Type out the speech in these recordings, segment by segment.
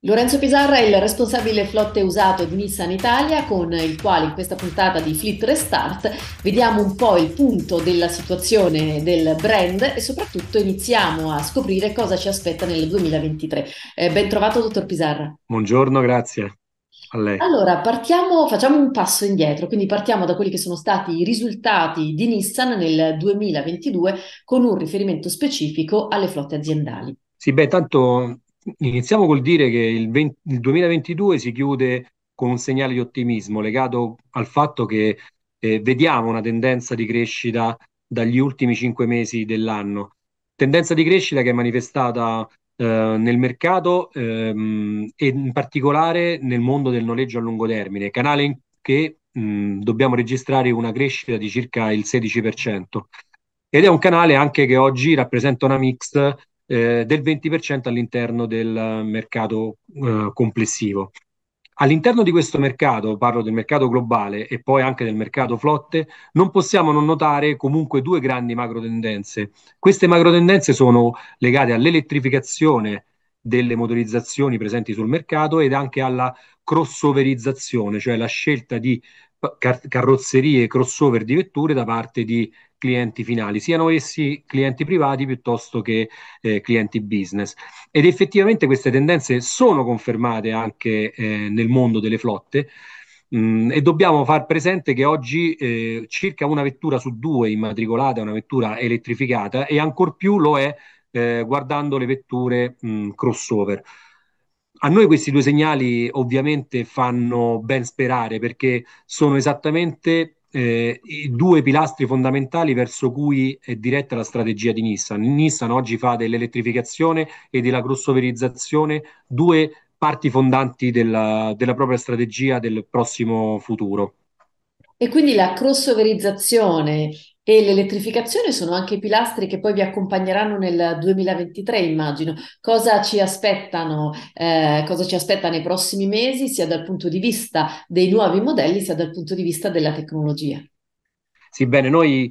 Lorenzo Pisarra è il responsabile flotte usato di Nissan Italia con il quale in questa puntata di Fleet Restart vediamo un po' il punto della situazione del brand e soprattutto iniziamo a scoprire cosa ci aspetta nel 2023. Eh, ben trovato dottor Pisarra. Buongiorno, grazie a lei? Allora, partiamo, facciamo un passo indietro, quindi partiamo da quelli che sono stati i risultati di Nissan nel 2022 con un riferimento specifico alle flotte aziendali. Sì, beh, tanto iniziamo col dire che il, 20, il 2022 si chiude con un segnale di ottimismo legato al fatto che eh, vediamo una tendenza di crescita dagli ultimi cinque mesi dell'anno. Tendenza di crescita che è manifestata eh, nel mercato ehm, e in particolare nel mondo del noleggio a lungo termine, canale che mh, dobbiamo registrare una crescita di circa il 16%. Ed è un canale anche che oggi rappresenta una mix eh, del 20% all'interno del mercato eh, complessivo. All'interno di questo mercato, parlo del mercato globale e poi anche del mercato flotte, non possiamo non notare comunque due grandi macro tendenze. Queste macro tendenze sono legate all'elettrificazione delle motorizzazioni presenti sul mercato ed anche alla crossoverizzazione, cioè la scelta di carrozzerie crossover di vetture da parte di clienti finali, siano essi clienti privati piuttosto che eh, clienti business. Ed effettivamente queste tendenze sono confermate anche eh, nel mondo delle flotte. Mm, e dobbiamo far presente che oggi eh, circa una vettura su due immatricolata è una vettura elettrificata e ancor più lo è eh, guardando le vetture mh, mm, crossover. A noi questi due segnali ovviamente fanno ben sperare perché sono esattamente eh, i due pilastri fondamentali verso cui è diretta la strategia di Nissan. Nissan oggi fa dell'elettrificazione e della crossoverizzazione due parti fondanti della, della propria strategia del prossimo futuro. E quindi la crossoverizzazione e l'elettrificazione sono anche i pilastri che poi vi accompagneranno nel 2023, immagino. Cosa ci aspettano, eh, cosa ci aspetta nei prossimi mesi, sia dal punto di vista dei nuovi modelli, sia dal punto di vista della tecnologia? Sì, bene, noi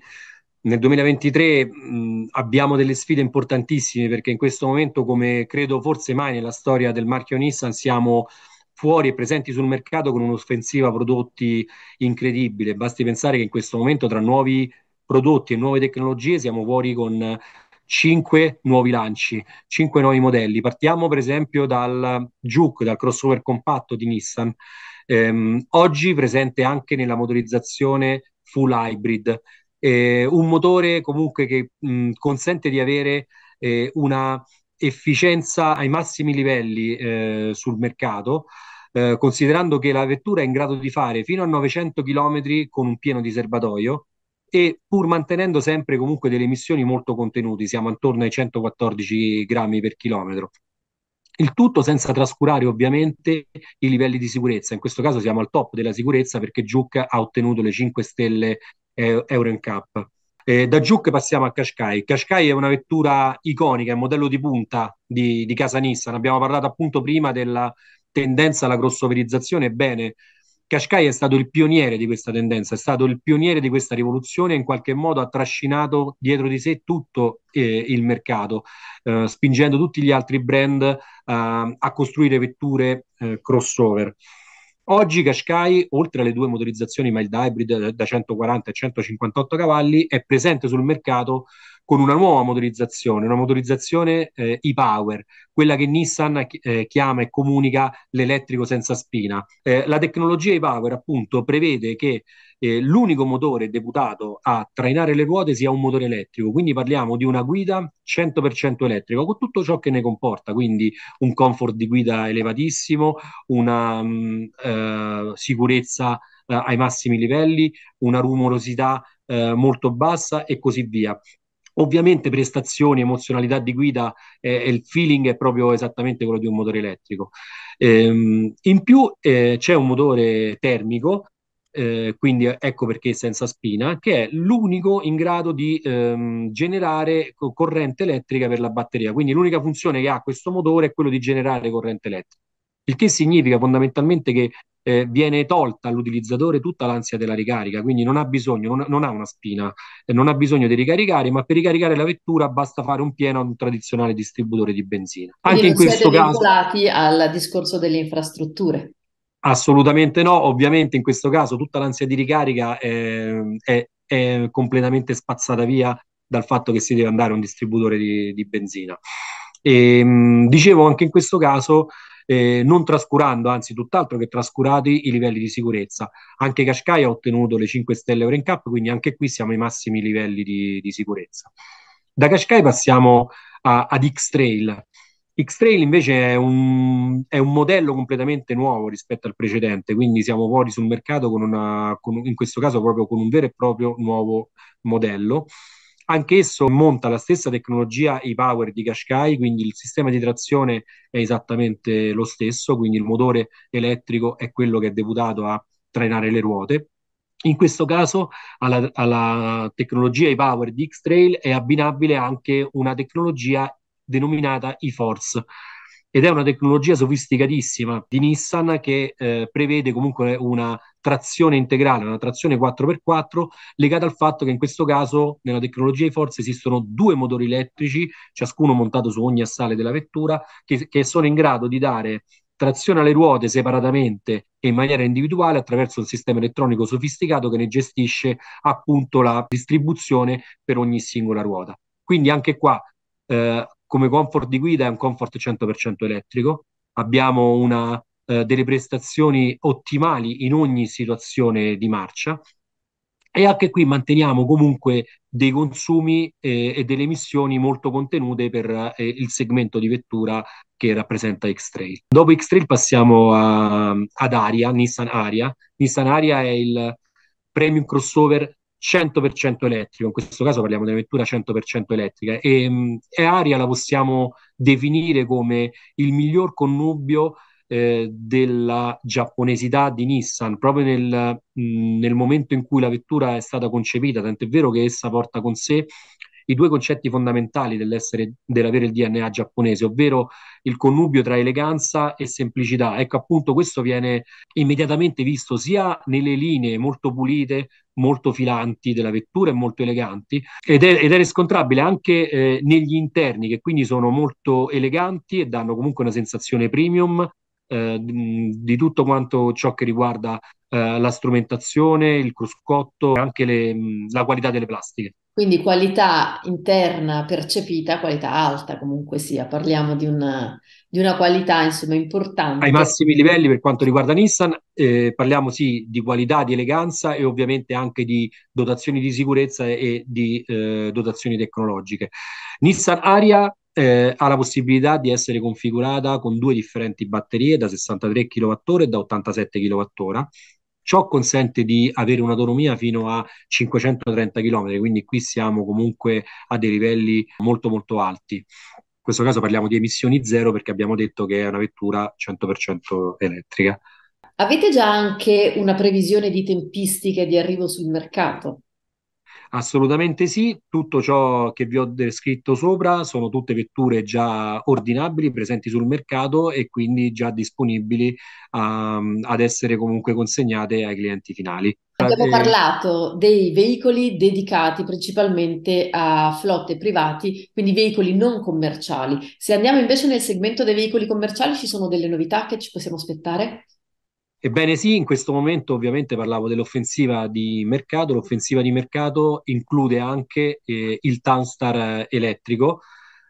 nel 2023 mh, abbiamo delle sfide importantissime perché in questo momento, come credo forse mai nella storia del marchio Nissan, siamo fuori e presenti sul mercato con un'offensiva prodotti incredibile. Basti pensare che in questo momento tra nuovi prodotti e nuove tecnologie siamo fuori con 5 nuovi lanci, 5 nuovi modelli. Partiamo per esempio dal Juke, dal crossover compatto di Nissan, ehm, oggi presente anche nella motorizzazione full hybrid, eh, un motore comunque che mh, consente di avere eh, una efficienza ai massimi livelli eh, sul mercato. Eh, considerando che la vettura è in grado di fare fino a 900 km con un pieno di serbatoio, e pur mantenendo sempre comunque delle emissioni molto contenute, siamo intorno ai 114 grammi per chilometro. Il tutto senza trascurare ovviamente i livelli di sicurezza. In questo caso siamo al top della sicurezza perché Juke ha ottenuto le 5 stelle eh, Euro in Cup. Eh, da Juke passiamo a Qashqai. Qashqai è una vettura iconica, è un modello di punta di, di Casa Nissan. Abbiamo parlato appunto prima della tendenza alla crossoverizzazione. Bene, Kashkai è stato il pioniere di questa tendenza, è stato il pioniere di questa rivoluzione e in qualche modo ha trascinato dietro di sé tutto eh, il mercato, eh, spingendo tutti gli altri brand eh, a costruire vetture eh, crossover. Oggi Qashqai, oltre alle due motorizzazioni mild hybrid da 140 e 158 cavalli, è presente sul mercato con una nuova motorizzazione, una motorizzazione eh, e-power, quella che Nissan eh, eh, chiama e comunica l'elettrico senza spina. Eh, la tecnologia e-power appunto prevede che eh, l'unico motore deputato a trainare le ruote sia un motore elettrico, quindi parliamo di una guida 100% elettrica con tutto ciò che ne comporta, quindi un comfort di guida elevatissimo, una mh, mm, eh, sicurezza ai massimi livelli, una rumorosità molto bassa e così via. Ovviamente prestazioni, emozionalità di guida eh, e eh, il feeling è proprio esattamente quello di un motore elettrico. Ehm, in più eh, c'è un motore termico, eh, quindi ecco perché senza spina, che è l'unico in grado di ehm, generare corrente elettrica per la batteria. Quindi l'unica funzione che ha questo motore è quello di generare corrente elettrica il che significa fondamentalmente che eh, viene tolta all'utilizzatore tutta l'ansia della ricarica, quindi non ha bisogno, non, non ha una spina, eh, non ha bisogno di ricaricare, ma per ricaricare la vettura basta fare un pieno a un tradizionale distributore di benzina. Quindi Anche in questo siete caso... vincolati al discorso delle infrastrutture. Assolutamente no, ovviamente in questo caso tutta l'ansia di ricarica è, ehm, è, è completamente spazzata via dal fatto che si deve andare a un distributore di, di benzina. E, ehm, dicevo anche in questo caso eh, non trascurando, anzi tutt'altro che trascurati, i livelli di sicurezza. Anche Cascai ha ottenuto le 5 stelle Oren Cup, quindi anche qui siamo ai massimi livelli di, di sicurezza. Da Cascai passiamo a, ad X-Trail. X-Trail invece è un, è un, modello completamente nuovo rispetto al precedente, quindi siamo fuori sul mercato con una, con, in questo caso proprio con un vero e proprio nuovo modello Anch'esso monta la stessa tecnologia e-power di Qashqai, quindi il sistema di trazione è esattamente lo stesso, quindi il motore elettrico è quello che è deputato a trainare le ruote. In questo caso alla, alla tecnologia e-power di X-Trail è abbinabile anche una tecnologia denominata e-Force, ed è una tecnologia sofisticatissima di Nissan che eh, prevede comunque una trazione integrale, una trazione 4x4 legata al fatto che in questo caso nella tecnologia di forza esistono due motori elettrici, ciascuno montato su ogni assale della vettura, che, che sono in grado di dare trazione alle ruote separatamente e in maniera individuale attraverso un sistema elettronico sofisticato che ne gestisce appunto la distribuzione per ogni singola ruota. Quindi anche qua eh, come comfort di guida è un comfort 100% elettrico, abbiamo una, eh, delle prestazioni ottimali in ogni situazione di marcia e anche qui manteniamo comunque dei consumi eh, e delle emissioni molto contenute per eh, il segmento di vettura che rappresenta X-Trail. Dopo X-Trail passiamo a, ad Aria, Nissan Aria. Nissan Aria è il premium crossover 100% elettrico, in questo caso parliamo di una vettura 100% elettrica e, ehm, e Aria la possiamo definire come il miglior connubio eh, della giapponesità di Nissan, proprio nel, mh, nel momento in cui la vettura è stata concepita, tant'è vero che essa porta con sé i due concetti fondamentali dell'essere, dell'avere il DNA giapponese, ovvero il connubio tra eleganza e semplicità. Ecco, appunto, questo viene immediatamente visto sia nelle linee molto pulite, molto filanti della vettura e molto eleganti, ed è, ed è riscontrabile anche eh, negli interni, che quindi sono molto eleganti e danno comunque una sensazione premium, eh, di tutto quanto ciò che riguarda eh, la strumentazione, il cruscotto e anche le, la qualità delle plastiche. Quindi qualità interna percepita, qualità alta comunque sia, parliamo di una, di una qualità insomma importante. Ai massimi livelli per quanto riguarda Nissan, eh, parliamo sì di qualità, di eleganza e ovviamente anche di dotazioni di sicurezza e di eh, dotazioni tecnologiche. Nissan Aria eh, ha la possibilità di essere configurata con due differenti batterie da 63 kWh e da 87 kWh Ciò consente di avere un'autonomia fino a 530 km, quindi qui siamo comunque a dei livelli molto molto alti. In questo caso parliamo di emissioni zero perché abbiamo detto che è una vettura 100% elettrica. Avete già anche una previsione di tempistiche di arrivo sul mercato? Assolutamente sì, tutto ciò che vi ho descritto sopra sono tutte vetture già ordinabili, presenti sul mercato e quindi già disponibili um, ad essere comunque consegnate ai clienti finali. Abbiamo eh, parlato dei veicoli dedicati principalmente a flotte privati, quindi veicoli non commerciali. Se andiamo invece nel segmento dei veicoli commerciali, ci sono delle novità che ci possiamo aspettare? Ebbene sì, in questo momento ovviamente parlavo dell'offensiva di mercato, l'offensiva di mercato include anche eh, il Tanstar elettrico,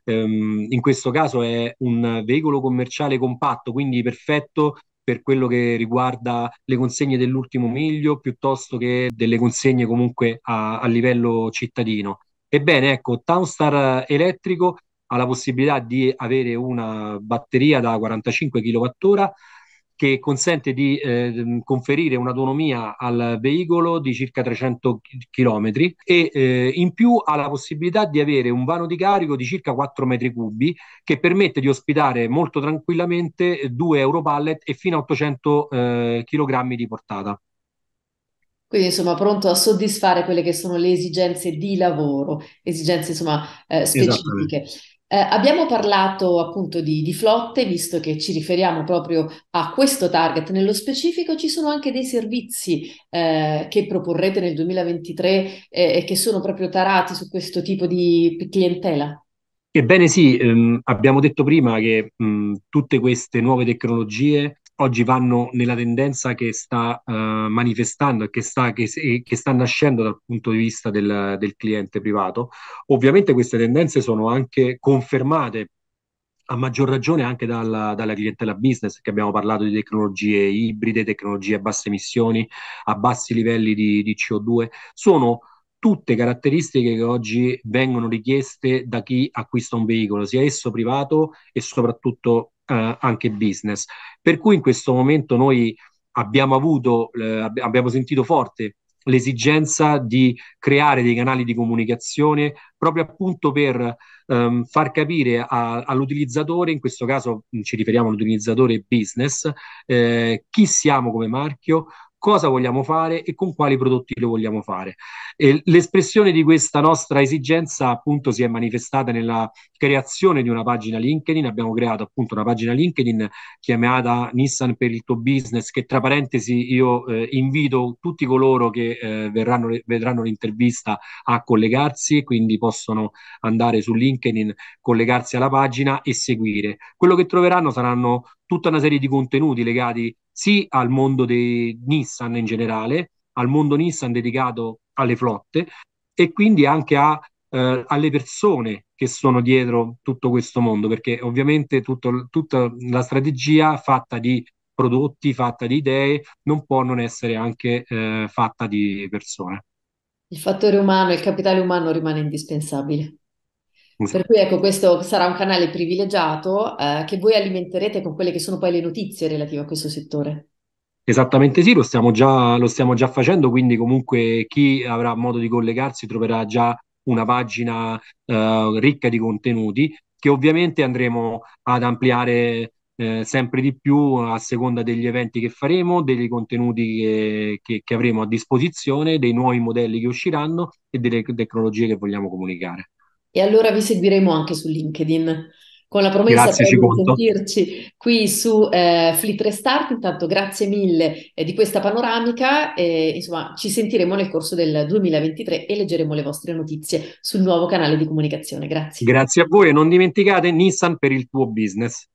ehm, in questo caso è un veicolo commerciale compatto, quindi perfetto per quello che riguarda le consegne dell'ultimo miglio piuttosto che delle consegne comunque a, a livello cittadino. Ebbene, ecco, Townstar elettrico ha la possibilità di avere una batteria da 45 kWh che consente di eh, ehm, conferire un'autonomia al veicolo di circa 300 km e eh, in più ha la possibilità di avere un vano di carico di circa 4 metri cubi che permette di ospitare molto tranquillamente 2 euro pallet e fino a 800 eh, kg di portata. Quindi insomma pronto a soddisfare quelle che sono le esigenze di lavoro, esigenze insomma eh, specifiche. Eh, abbiamo parlato appunto di, di, flotte, visto che ci riferiamo proprio a questo target nello specifico, ci sono anche dei servizi eh, che proporrete nel 2023 eh, e che sono proprio tarati su questo tipo di clientela? Ebbene sì, ehm, abbiamo detto prima che mh, tutte queste nuove tecnologie oggi vanno nella tendenza che sta uh, manifestando e che sta, che, che sta, nascendo dal punto di vista del, del, cliente privato. Ovviamente queste tendenze sono anche confermate a maggior ragione anche dalla, dalla clientela business che abbiamo parlato di tecnologie ibride, tecnologie a basse emissioni, a bassi livelli di, di CO2. Sono tutte caratteristiche che oggi vengono richieste da chi acquista un veicolo, sia esso privato e soprattutto eh, anche business. Per cui in questo momento noi abbiamo avuto, eh, abbiamo sentito forte l'esigenza di creare dei canali di comunicazione proprio appunto per ehm, far capire a, all'utilizzatore, in questo caso mm, ci riferiamo all'utilizzatore business, eh, chi siamo come marchio, cosa vogliamo fare e con quali prodotti lo vogliamo fare. E l'espressione di questa nostra esigenza appunto si è manifestata nella creazione di una pagina LinkedIn, abbiamo creato appunto una pagina LinkedIn chiamata Nissan per il tuo business che tra parentesi io eh, invito tutti coloro che eh, verranno, vedranno l'intervista a collegarsi, quindi possono andare su LinkedIn, collegarsi alla pagina e seguire. Quello che troveranno saranno tutta una serie di contenuti legati sì al mondo di Nissan in generale, al mondo Nissan dedicato alle flotte e quindi anche a, eh, alle persone che sono dietro tutto questo mondo, perché ovviamente tutto, tutta la strategia fatta di prodotti, fatta di idee, non può non essere anche eh, fatta di persone. Il fattore umano, il capitale umano rimane indispensabile. Per cui ecco, questo sarà un canale privilegiato eh, che voi alimenterete con quelle che sono poi le notizie relative a questo settore. Esattamente sì, lo stiamo, già, lo stiamo già facendo, quindi comunque chi avrà modo di collegarsi troverà già una pagina eh, ricca di contenuti che ovviamente andremo ad ampliare eh, sempre di più a seconda degli eventi che faremo, degli contenuti che, che, che avremo a disposizione, dei nuovi modelli che usciranno e delle tecnologie che vogliamo comunicare. E allora vi seguiremo anche su LinkedIn. Con la promessa grazie, di sentirci qui su eh, Flip Restart, intanto grazie mille eh, di questa panoramica. Eh, insomma, ci sentiremo nel corso del 2023 e leggeremo le vostre notizie sul nuovo canale di comunicazione. Grazie. Grazie a voi e non dimenticate Nissan per il tuo business.